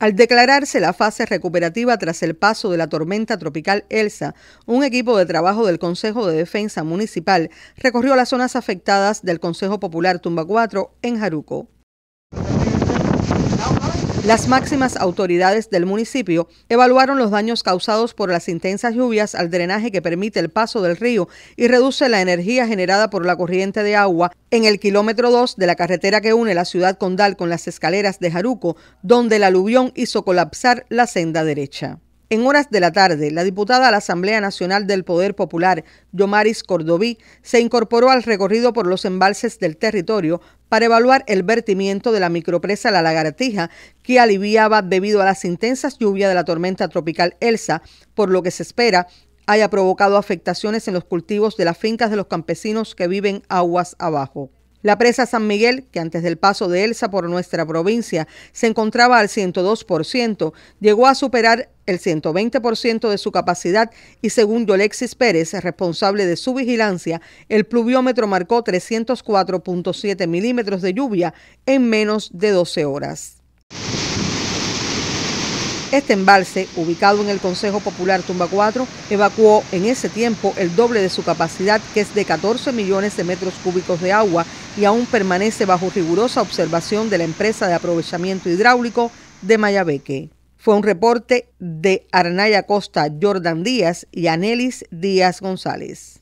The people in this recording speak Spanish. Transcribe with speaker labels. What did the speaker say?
Speaker 1: Al declararse la fase recuperativa tras el paso de la tormenta tropical Elsa, un equipo de trabajo del Consejo de Defensa Municipal recorrió las zonas afectadas del Consejo Popular Tumba 4 en Jaruco. Las máximas autoridades del municipio evaluaron los daños causados por las intensas lluvias al drenaje que permite el paso del río y reduce la energía generada por la corriente de agua en el kilómetro 2 de la carretera que une la ciudad condal con las escaleras de Jaruco, donde el aluvión hizo colapsar la senda derecha. En horas de la tarde, la diputada a la Asamblea Nacional del Poder Popular, Yomaris Cordoví, se incorporó al recorrido por los embalses del territorio para evaluar el vertimiento de la micropresa La Lagartija, que aliviaba debido a las intensas lluvias de la tormenta tropical Elsa, por lo que se espera haya provocado afectaciones en los cultivos de las fincas de los campesinos que viven aguas abajo. La presa San Miguel, que antes del paso de Elsa por nuestra provincia se encontraba al 102%, llegó a superar el 120% de su capacidad y según Yolexis Pérez, responsable de su vigilancia, el pluviómetro marcó 304.7 milímetros de lluvia en menos de 12 horas. Este embalse, ubicado en el Consejo Popular Tumba 4, evacuó en ese tiempo el doble de su capacidad, que es de 14 millones de metros cúbicos de agua, y aún permanece bajo rigurosa observación de la empresa de aprovechamiento hidráulico de Mayabeque. Fue un reporte de Arnaya Costa, Jordan Díaz y Anelis Díaz González.